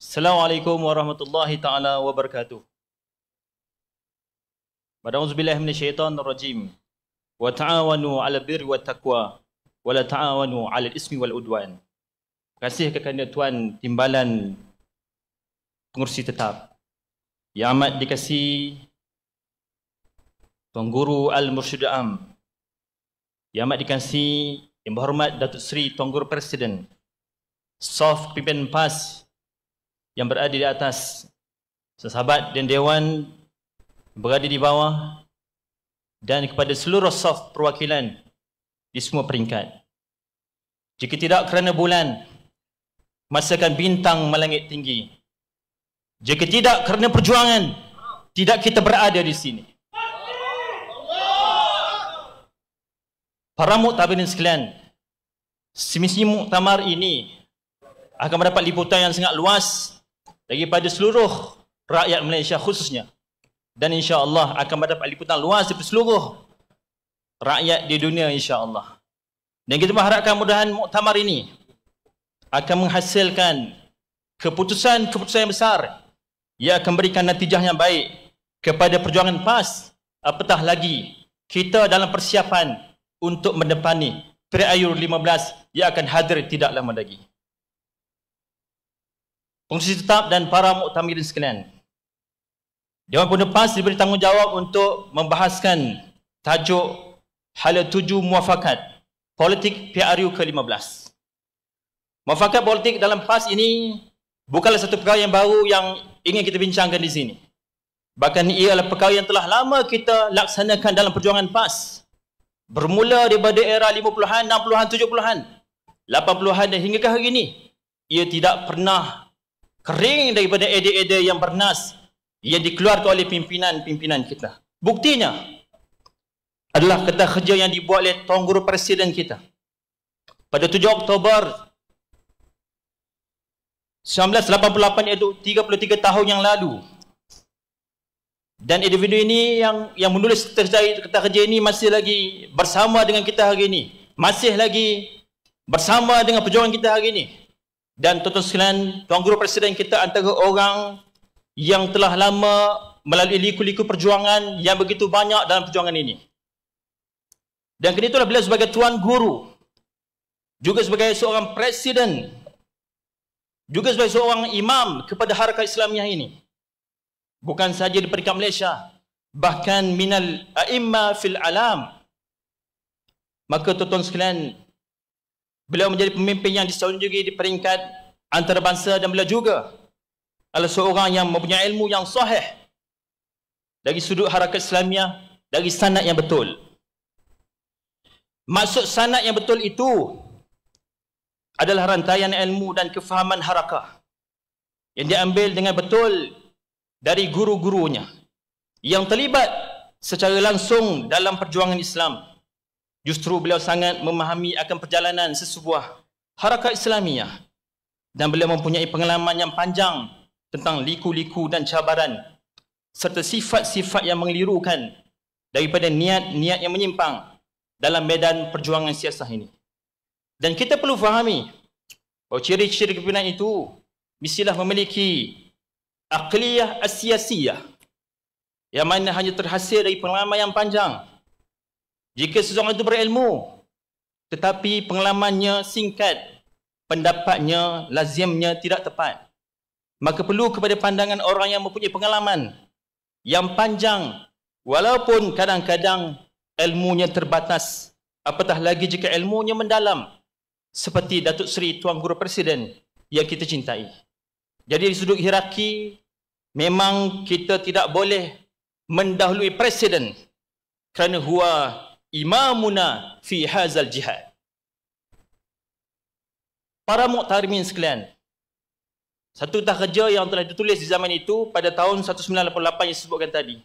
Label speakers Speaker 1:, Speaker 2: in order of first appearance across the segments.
Speaker 1: Assalamualaikum warahmatullahi taala wabarakatuh. Badauz billah min syaitan rajim. Wa ta'awanu 'ala birri wat taqwa wa la ta'awanu 'ala al-ismi wal udwan. kasih kepada tuan timbalan pengerusi tetap. Ya amat dikasih Tuan Guru Al-Mursyid Am. Yang amat dikasih yang berhormat Datuk Seri Tuan Guru Presiden. Soft Pimpin PAS yang berada di atas sahabat dan dewan berada di bawah dan kepada seluruh saf perwakilan di semua peringkat. Jika tidak kerana bulan, masakan bintang melangit tinggi. Jika tidak kerana perjuangan, tidak kita berada di sini. Para muktabirin sekalian, semisi muktamar ini akan mendapat liputan yang sangat luas daripada seluruh rakyat Malaysia khususnya dan insya-Allah akan mendapat liputan luas di seluruh rakyat di dunia insya-Allah. Dan kita mengharapkan mudah-mudahan muktamar ini akan menghasilkan keputusan-keputusan yang besar yang akan memberikan natijah yang baik kepada perjuangan PAS apatah lagi kita dalam persiapan untuk mendepani Periayur 15 yang akan hadir tidak lama lagi pengurusi tetap dan para muktamirin sekalian. Dewan Pendepas diberi tanggungjawab untuk membahaskan tajuk hala tuju muafakat politik PRU ke-15. Muafakat politik dalam PAS ini bukanlah satu perkara yang baru yang ingin kita bincangkan di sini. Bahkan ia adalah perkara yang telah lama kita laksanakan dalam perjuangan PAS. Bermula daripada era 50-an, 60-an, 70-an, 80-an dan hingga ke hari ini. Ia tidak pernah kering daripada ada-ada yang bernas yang dikeluarkan oleh pimpinan-pimpinan kita. Buktinya adalah kata kerja yang dibuat oleh Tuan Guru Presiden kita. Pada 7 Oktober 1988 itu 33 tahun yang lalu. Dan individu ini yang yang menulis terjadi kata kerja ini masih lagi bersama dengan kita hari ini. Masih lagi bersama dengan perjuangan kita hari ini. Dan tuan-tuan sekalian, Tuan Guru Presiden kita antara orang yang telah lama melalui liku-liku perjuangan yang begitu banyak dalam perjuangan ini. Dan kini itulah beliau sebagai Tuan Guru, juga sebagai seorang Presiden, juga sebagai seorang Imam kepada harga Islamiah ini. Bukan sahaja di peringkat Malaysia, bahkan minal a'imma fil alam. Maka tuan-tuan sekalian, Beliau menjadi pemimpin yang disunjungi di peringkat antarabangsa dan beliau juga adalah seorang yang mempunyai ilmu yang sahih dari sudut harakat Islamiah dari sanad yang betul. Maksud sanad yang betul itu adalah rantaian ilmu dan kefahaman harakah yang diambil dengan betul dari guru-gurunya yang terlibat secara langsung dalam perjuangan Islam. Justru beliau sangat memahami akan perjalanan sesebuah harakat Islamiah dan beliau mempunyai pengalaman yang panjang tentang liku-liku dan cabaran serta sifat-sifat yang mengelirukan daripada niat-niat yang menyimpang dalam medan perjuangan siasah ini. Dan kita perlu fahami bahawa ciri-ciri kepimpinan itu mestilah memiliki akliyah asiasiyah yang mana hanya terhasil dari pengalaman yang panjang jika seseorang itu berilmu tetapi pengalamannya singkat, pendapatnya lazimnya tidak tepat, maka perlu kepada pandangan orang yang mempunyai pengalaman yang panjang walaupun kadang-kadang ilmunya terbatas. Apatah lagi jika ilmunya mendalam seperti Datuk Seri Tuan Guru Presiden yang kita cintai. Jadi di sudut hierarki memang kita tidak boleh mendahului presiden kerana huwa imamuna fi hazal jihad. Para muktarimin sekalian, satu tahkerja yang telah ditulis di zaman itu pada tahun 1988 yang disebutkan tadi.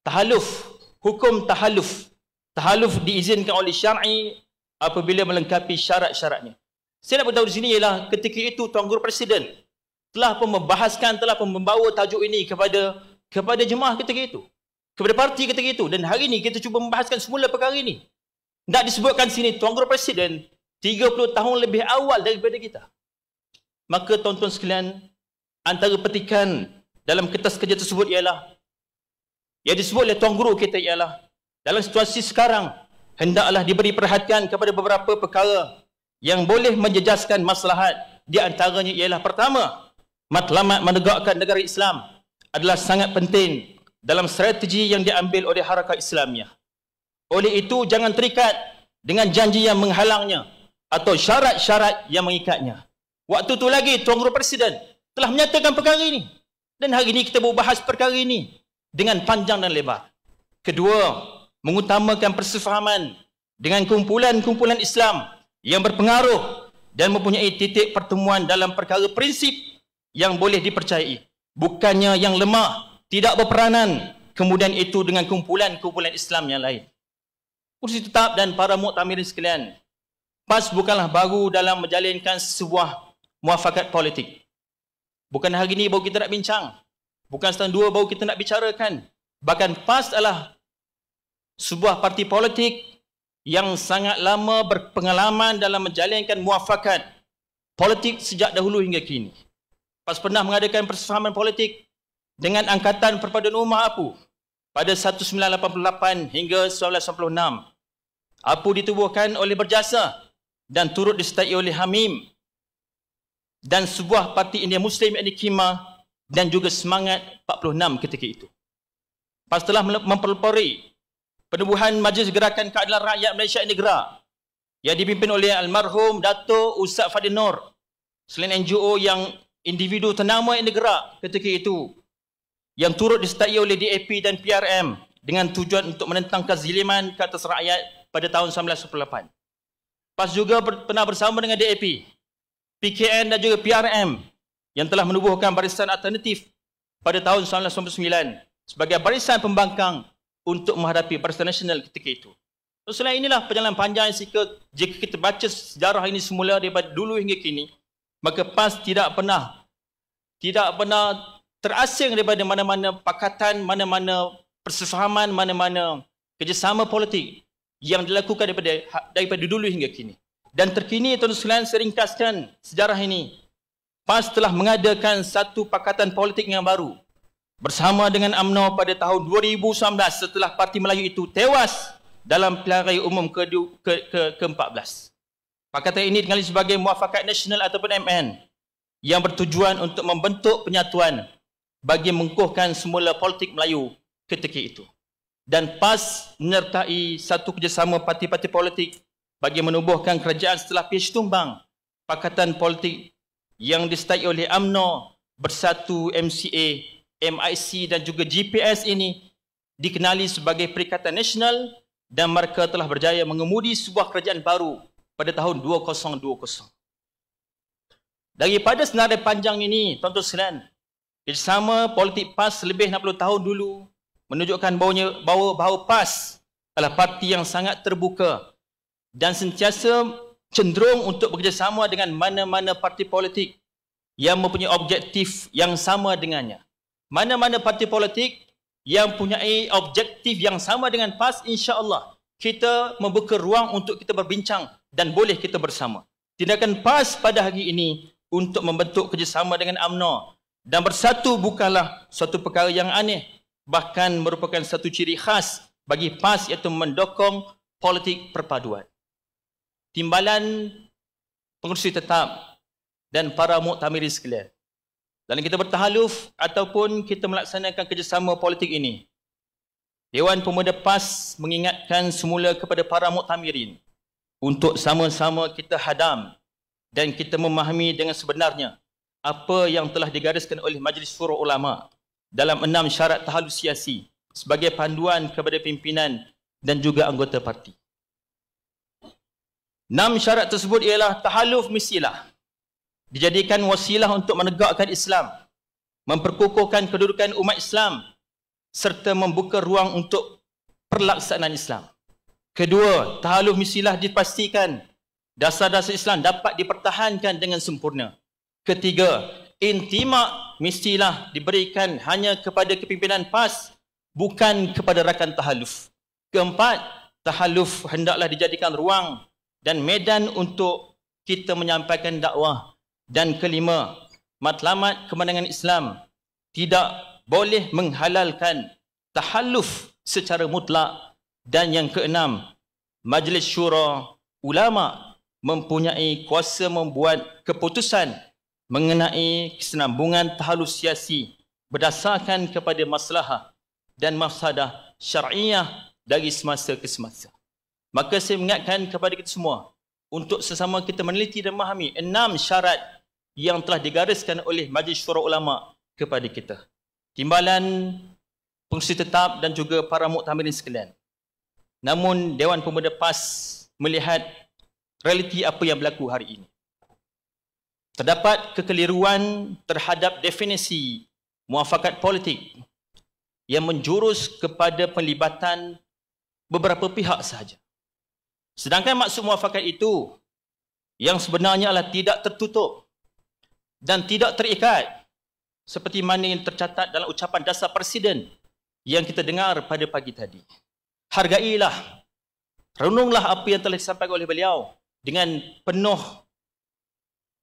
Speaker 1: Tahaluf, hukum tahaluf. Tahaluf diizinkan oleh syar'i apabila melengkapi syarat-syaratnya. Saya nak beritahu di sini ialah ketika itu Tuan Guru Presiden telah membahaskan, telah membawa tajuk ini kepada kepada jemaah ketika itu kepada parti ketika itu dan hari ini kita cuba membahaskan semula perkara ini tak disebutkan sini Tuan Guru Presiden 30 tahun lebih awal daripada kita maka tuan-tuan sekalian antara petikan dalam kertas kerja tersebut ialah yang disebut oleh Tuan Guru kita ialah dalam situasi sekarang hendaklah diberi perhatian kepada beberapa perkara yang boleh menjejaskan maslahat di antaranya ialah pertama matlamat menegakkan negara Islam adalah sangat penting dalam strategi yang diambil oleh harakah islamnya, Oleh itu jangan terikat dengan janji yang menghalangnya atau syarat-syarat yang mengikatnya. Waktu tu lagi Tuan Guru Presiden telah menyatakan perkara ini dan hari ini kita berbahas perkara ini dengan panjang dan lebar. Kedua, mengutamakan persefahaman dengan kumpulan-kumpulan Islam yang berpengaruh dan mempunyai titik pertemuan dalam perkara prinsip yang boleh dipercayai. Bukannya yang lemah tidak berperanan kemudian itu dengan kumpulan-kumpulan Islam yang lain. Kursi tetap dan para muktamirin sekalian, PAS bukanlah baru dalam menjalinkan sebuah muafakat politik. Bukan hari ini baru kita nak bincang. Bukan setahun dua baru kita nak bicarakan. Bahkan PAS adalah sebuah parti politik yang sangat lama berpengalaman dalam menjalinkan muafakat politik sejak dahulu hingga kini. PAS pernah mengadakan persefahaman politik dengan angkatan perpaduan umat apu pada 1988 hingga 1996. apu ditubuhkan oleh berjasa dan turut disertai oleh Hamim dan sebuah parti India Muslim yang dikima dan juga semangat 46 ketika itu. Pas telah mempelopori penubuhan Majlis Gerakan Keadilan Rakyat Malaysia Negara yang dipimpin oleh almarhum Dato Ustaz Fadil Nur selain NGO yang individu ternama yang negara ketika itu yang turut disertai oleh DAP dan PRM dengan tujuan untuk menentang keziliman ke atas rakyat pada tahun 1998. PAS juga ber- pernah bersama dengan DAP, PKN dan juga PRM yang telah menubuhkan barisan alternatif pada tahun 1999 sebagai barisan pembangkang untuk menghadapi barisan nasional ketika itu. So, selain inilah perjalanan panjang yang sikap jika kita baca sejarah ini semula daripada dulu hingga kini, maka PAS tidak pernah tidak pernah terasing daripada mana-mana pakatan, mana-mana persefahaman, mana-mana kerjasama politik yang dilakukan daripada ha, daripada dulu hingga kini. Dan terkini tuan-tuan seringkaskan sejarah ini. PAS telah mengadakan satu pakatan politik yang baru bersama dengan AMNO pada tahun 2019 setelah Parti Melayu itu tewas dalam pilihan raya umum ke-14. Ke, ke, ke pakatan ini dikenali sebagai Muafakat Nasional ataupun MN yang bertujuan untuk membentuk penyatuan bagi mengukuhkan semula politik Melayu ketika itu. Dan PAS menyertai satu kerjasama parti-parti politik bagi menubuhkan kerajaan setelah PH tumbang. Pakatan politik yang disertai oleh AMNO, Bersatu, MCA, MIC dan juga GPS ini dikenali sebagai Perikatan Nasional dan mereka telah berjaya mengemudi sebuah kerajaan baru pada tahun 2020. Daripada senarai panjang ini, tuan-tuan sekalian, Kerjasama politik PAS lebih 60 tahun dulu menunjukkan bahawa, bahawa, bahawa PAS adalah parti yang sangat terbuka dan sentiasa cenderung untuk bekerjasama dengan mana-mana parti politik yang mempunyai objektif yang sama dengannya. Mana-mana parti politik yang punya objektif yang sama dengan PAS, insya-Allah kita membuka ruang untuk kita berbincang dan boleh kita bersama. Tindakan PAS pada hari ini untuk membentuk kerjasama dengan AMNO dan bersatu bukanlah satu perkara yang aneh bahkan merupakan satu ciri khas bagi PAS iaitu mendokong politik perpaduan timbalan pengurusi tetap dan para muktamir sekalian dalam kita bertahaluf ataupun kita melaksanakan kerjasama politik ini Dewan Pemuda PAS mengingatkan semula kepada para muktamirin untuk sama-sama kita hadam dan kita memahami dengan sebenarnya apa yang telah digariskan oleh Majlis Syuruh Ulama dalam enam syarat tahalusiasi sebagai panduan kepada pimpinan dan juga anggota parti. Enam syarat tersebut ialah tahaluf misilah dijadikan wasilah untuk menegakkan Islam, memperkukuhkan kedudukan umat Islam serta membuka ruang untuk perlaksanaan Islam. Kedua, tahaluf misilah dipastikan dasar-dasar Islam dapat dipertahankan dengan sempurna. Ketiga, intima mestilah diberikan hanya kepada kepimpinan PAS bukan kepada rakan tahaluf. Keempat, tahaluf hendaklah dijadikan ruang dan medan untuk kita menyampaikan dakwah. Dan kelima, matlamat kemenangan Islam tidak boleh menghalalkan tahaluf secara mutlak. Dan yang keenam, majlis syura ulama mempunyai kuasa membuat keputusan mengenai kesinambungan tahalusiasi berdasarkan kepada masalah dan mafsadah syariah dari semasa ke semasa. Maka saya mengingatkan kepada kita semua untuk sesama kita meneliti dan memahami enam syarat yang telah digariskan oleh Majlis Syurah Ulama kepada kita. Timbalan pengurusi tetap dan juga para muktamirin sekalian. Namun Dewan Pemuda PAS melihat realiti apa yang berlaku hari ini. Terdapat kekeliruan terhadap definisi muafakat politik yang menjurus kepada pelibatan beberapa pihak sahaja. Sedangkan maksud muafakat itu yang sebenarnya adalah tidak tertutup dan tidak terikat seperti mana yang tercatat dalam ucapan dasar Presiden yang kita dengar pada pagi tadi. Hargailah, renunglah apa yang telah disampaikan oleh beliau dengan penuh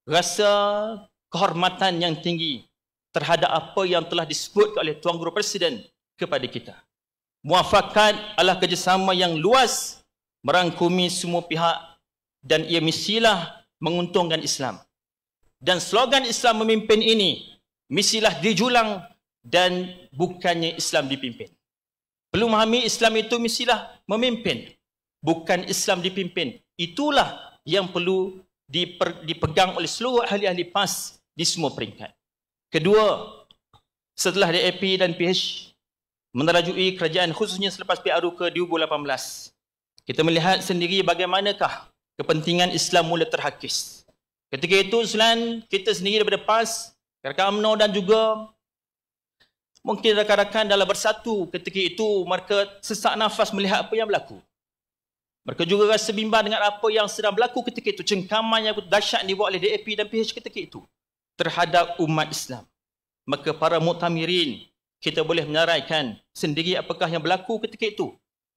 Speaker 1: rasa kehormatan yang tinggi terhadap apa yang telah disebut oleh Tuan Guru Presiden kepada kita. Muafakat adalah kerjasama yang luas merangkumi semua pihak dan ia misilah menguntungkan Islam. Dan slogan Islam memimpin ini misilah dijulang dan bukannya Islam dipimpin. Perlu memahami Islam itu misilah memimpin bukan Islam dipimpin. Itulah yang perlu diper, dipegang oleh seluruh ahli-ahli PAS di semua peringkat. Kedua, setelah DAP dan PH menerajui kerajaan khususnya selepas PRU ke 2018, kita melihat sendiri bagaimanakah kepentingan Islam mula terhakis. Ketika itu, selain kita sendiri daripada PAS, rakan UMNO dan juga mungkin rakan-rakan dalam bersatu ketika itu mereka sesak nafas melihat apa yang berlaku. Mereka juga rasa bimbang dengan apa yang sedang berlaku ketika itu. Cengkaman yang dahsyat dibuat oleh DAP dan PH ketika itu. Terhadap umat Islam. Maka para mutamirin, kita boleh menyaraikan sendiri apakah yang berlaku ketika itu.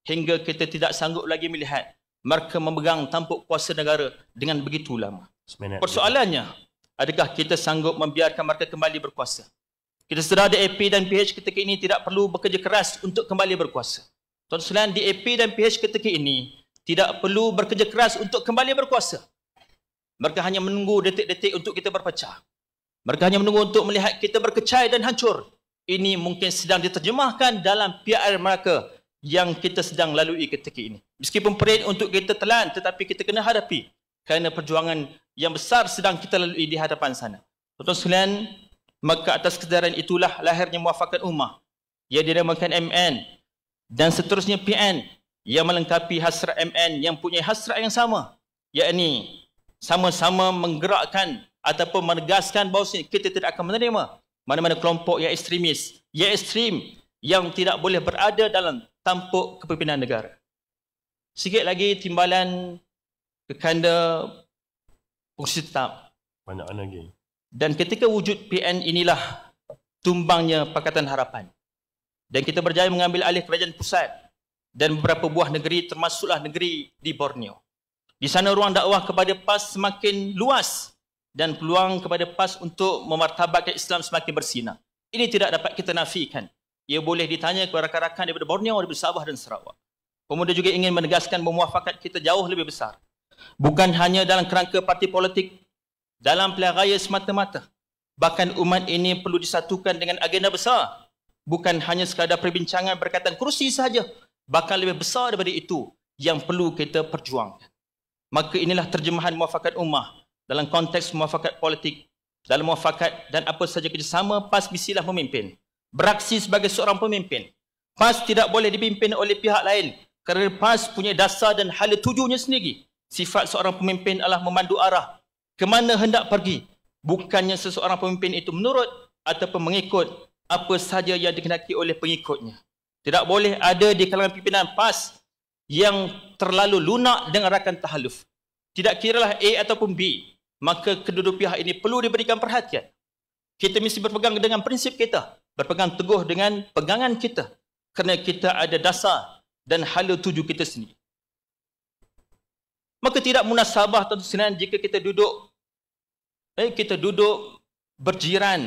Speaker 1: Hingga kita tidak sanggup lagi melihat mereka memegang tampuk kuasa negara dengan begitu lama. Persoalannya, adakah kita sanggup membiarkan mereka kembali berkuasa? Kita sedar DAP dan PH ketika ini tidak perlu bekerja keras untuk kembali berkuasa. Tuan-tuan, DAP dan PH ketika ini tidak perlu bekerja keras untuk kembali berkuasa. Mereka hanya menunggu detik-detik untuk kita berpecah. Mereka hanya menunggu untuk melihat kita berkecai dan hancur. Ini mungkin sedang diterjemahkan dalam PR mereka yang kita sedang lalui ketika ini. Meskipun perit untuk kita telan tetapi kita kena hadapi kerana perjuangan yang besar sedang kita lalui di hadapan sana. Tuan-tuan sekalian, maka atas kesedaran itulah lahirnya muafakat ummah yang dinamakan MN dan seterusnya PN yang melengkapi hasrat MN yang punya hasrat yang sama yakni sama-sama menggerakkan ataupun menegaskan bahawa kita tidak akan menerima mana-mana kelompok yang ekstremis yang ekstrim yang tidak boleh berada dalam tampuk kepimpinan negara sikit lagi timbalan kekanda fungsi tetap banyak lagi dan ketika wujud PN inilah tumbangnya Pakatan Harapan dan kita berjaya mengambil alih kerajaan pusat dan beberapa buah negeri termasuklah negeri di Borneo. Di sana ruang dakwah kepada PAS semakin luas dan peluang kepada PAS untuk memartabatkan Islam semakin bersinar. Ini tidak dapat kita nafikan. Ia boleh ditanya kepada rakan-rakan daripada Borneo, daripada Sabah dan Sarawak. Pemuda juga ingin menegaskan bermuafakat kita jauh lebih besar. Bukan hanya dalam kerangka parti politik, dalam pilihan raya semata-mata. Bahkan umat ini perlu disatukan dengan agenda besar. Bukan hanya sekadar perbincangan berkaitan kerusi sahaja, bahkan lebih besar daripada itu yang perlu kita perjuangkan. Maka inilah terjemahan muafakat ummah dalam konteks muafakat politik, dalam muafakat dan apa sahaja kerjasama PAS bisilah memimpin. Beraksi sebagai seorang pemimpin. PAS tidak boleh dipimpin oleh pihak lain kerana PAS punya dasar dan hala tujuannya sendiri. Sifat seorang pemimpin adalah memandu arah kemana hendak pergi. Bukannya seseorang pemimpin itu menurut ataupun mengikut apa sahaja yang dikenaki oleh pengikutnya. Tidak boleh ada di kalangan pimpinan PAS yang terlalu lunak dengan rakan tahaluf. Tidak kiralah A ataupun B, maka kedua pihak ini perlu diberikan perhatian. Kita mesti berpegang dengan prinsip kita, berpegang teguh dengan pegangan kita kerana kita ada dasar dan hala tuju kita sendiri. Maka tidak munasabah tentu senang jika kita duduk eh, kita duduk berjiran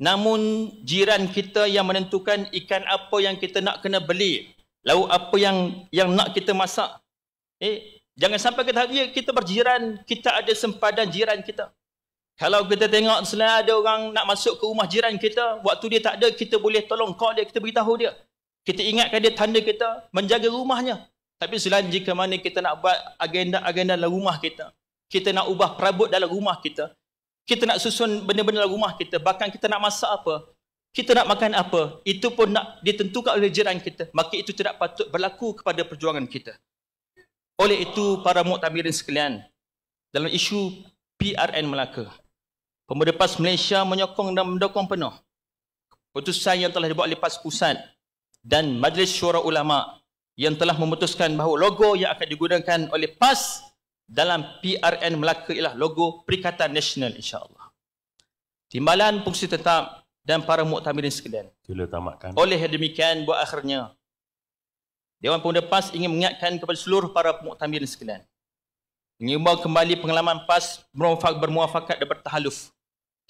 Speaker 1: Namun jiran kita yang menentukan ikan apa yang kita nak kena beli, lauk apa yang yang nak kita masak. Eh, jangan sampai kita ya, kita berjiran, kita ada sempadan jiran kita. Kalau kita tengok selain ada orang nak masuk ke rumah jiran kita, waktu dia tak ada, kita boleh tolong call dia, kita beritahu dia. Kita ingatkan dia tanda kita menjaga rumahnya. Tapi selain jika mana kita nak buat agenda-agenda dalam rumah kita, kita nak ubah perabot dalam rumah kita, kita nak susun benda-benda rumah kita, bahkan kita nak masak apa, kita nak makan apa, itu pun nak ditentukan oleh jiran kita. Maka itu tidak patut berlaku kepada perjuangan kita. Oleh itu, para muktamirin sekalian, dalam isu PRN Melaka, Pemuda PAS Malaysia menyokong dan mendukung penuh keputusan yang telah dibuat oleh PAS Pusat dan Majlis Syura Ulama yang telah memutuskan bahawa logo yang akan digunakan oleh PAS dalam PRN Melaka ialah logo Perikatan Nasional insya-Allah. Timbalan fungsi tetap dan para muktamirin sekalian. Sila tamatkan. Oleh demikian buat akhirnya Dewan Pemuda PAS ingin mengingatkan kepada seluruh para muktamirin sekalian. Mengimbau kembali pengalaman PAS bermuafak, bermuafakat dan bertahaluf.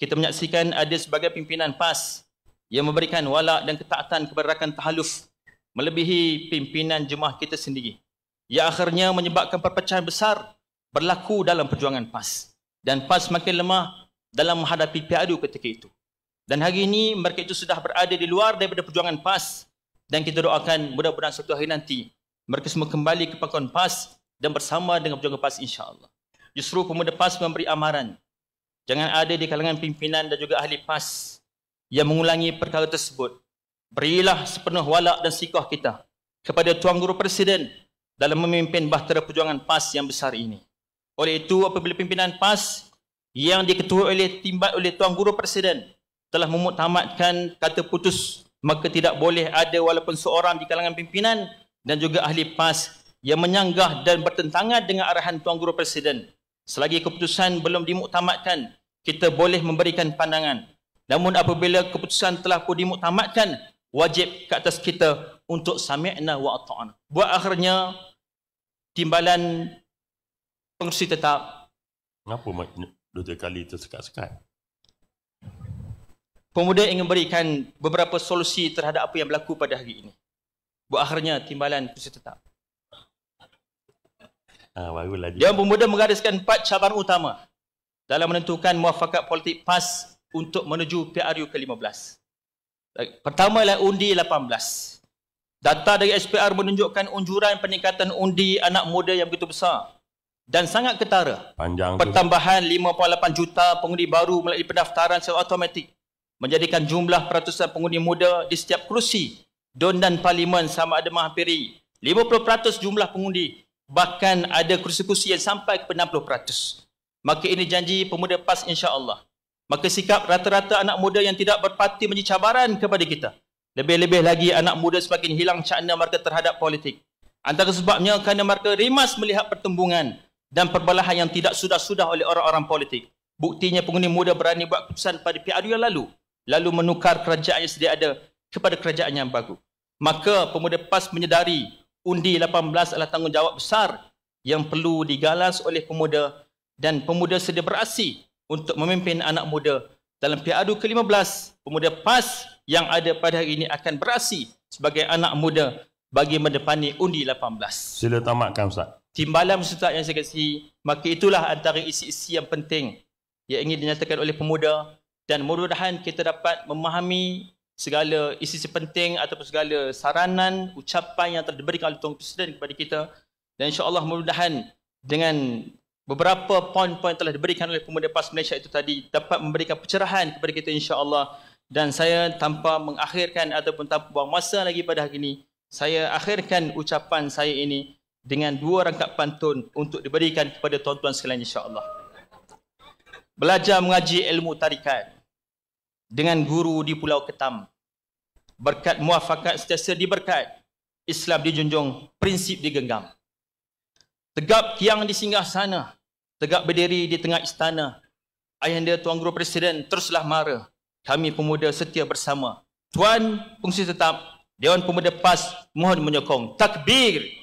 Speaker 1: Kita menyaksikan ada sebagai pimpinan PAS yang memberikan wala dan ketaatan kepada rakan tahaluf melebihi pimpinan jemaah kita sendiri. Yang akhirnya menyebabkan perpecahan besar berlaku dalam perjuangan PAS. Dan PAS makin lemah dalam menghadapi PRU ketika itu. Dan hari ini mereka itu sudah berada di luar daripada perjuangan PAS. Dan kita doakan mudah-mudahan suatu hari nanti mereka semua kembali ke pangkuan PAS dan bersama dengan perjuangan PAS insyaAllah. Justru pemuda PAS memberi amaran. Jangan ada di kalangan pimpinan dan juga ahli PAS yang mengulangi perkara tersebut. Berilah sepenuh walak dan sikah kita kepada Tuan Guru Presiden dalam memimpin bahtera perjuangan PAS yang besar ini. Oleh itu, apabila pimpinan PAS yang diketuai oleh timbat oleh Tuan Guru Presiden telah memutamatkan kata putus, maka tidak boleh ada walaupun seorang di kalangan pimpinan dan juga ahli PAS yang menyanggah dan bertentangan dengan arahan Tuan Guru Presiden. Selagi keputusan belum dimuktamadkan, kita boleh memberikan pandangan. Namun apabila keputusan telah pun dimuktamadkan, wajib ke atas kita untuk sami'na wa ta'ana. Buat akhirnya, timbalan pengerusi tetap. Kenapa maknanya dua kali tersekat-sekat? Pemuda ingin berikan beberapa solusi terhadap apa yang berlaku pada hari ini. Buat akhirnya timbalan pengerusi tetap. Ha, lagi. Dia pemuda menggariskan empat cabaran utama dalam menentukan muafakat politik PAS untuk menuju PRU ke-15. Pertama adalah undi 18. Data dari SPR menunjukkan unjuran peningkatan undi anak muda yang begitu besar dan sangat ketara. Panjang Pertambahan 5.8 juta pengundi baru melalui pendaftaran secara automatik menjadikan jumlah peratusan pengundi muda di setiap kerusi don dan parlimen sama ada menghampiri 50% jumlah pengundi bahkan ada kerusi-kerusi yang sampai ke 60%. Maka ini janji pemuda PAS insya-Allah. Maka sikap rata-rata anak muda yang tidak berparti menjadi cabaran kepada kita. Lebih-lebih lagi anak muda semakin hilang cakna mereka terhadap politik. Antara sebabnya kerana mereka rimas melihat pertumbungan dan perbalahan yang tidak sudah-sudah oleh orang-orang politik. Buktinya pengundi muda berani buat keputusan pada PRU yang lalu, lalu menukar kerajaan yang sedia ada kepada kerajaan yang baru. Maka pemuda PAS menyedari undi 18 adalah tanggungjawab besar yang perlu digalas oleh pemuda dan pemuda sedia beraksi untuk memimpin anak muda dalam PRU ke-15. Pemuda PAS yang ada pada hari ini akan beraksi sebagai anak muda bagi mendepani undi 18. Sila tamatkan Ustaz timbalan peserta yang saya kasihi maka itulah antara isi-isi yang penting yang ingin dinyatakan oleh pemuda dan mudah-mudahan kita dapat memahami segala isi-isi penting ataupun segala saranan ucapan yang telah diberikan oleh Tuan Presiden kepada kita dan insya-Allah mudah-mudahan dengan beberapa poin-poin telah diberikan oleh pemuda PAS Malaysia itu tadi dapat memberikan pencerahan kepada kita insya-Allah dan saya tanpa mengakhirkan ataupun tanpa buang masa lagi pada hari ini saya akhirkan ucapan saya ini dengan dua rangkap pantun untuk diberikan kepada tuan-tuan sekalian insya-Allah. Belajar mengaji ilmu tarikan dengan guru di Pulau Ketam. Berkat muafakat setiasa diberkat, Islam dijunjung, prinsip digenggam. Tegap tiang di singgah sana, tegap berdiri di tengah istana. Ayahanda Tuan Guru Presiden teruslah mara. Kami pemuda setia bersama. Tuan fungsi Tetap, Dewan Pemuda PAS mohon menyokong. Takbir!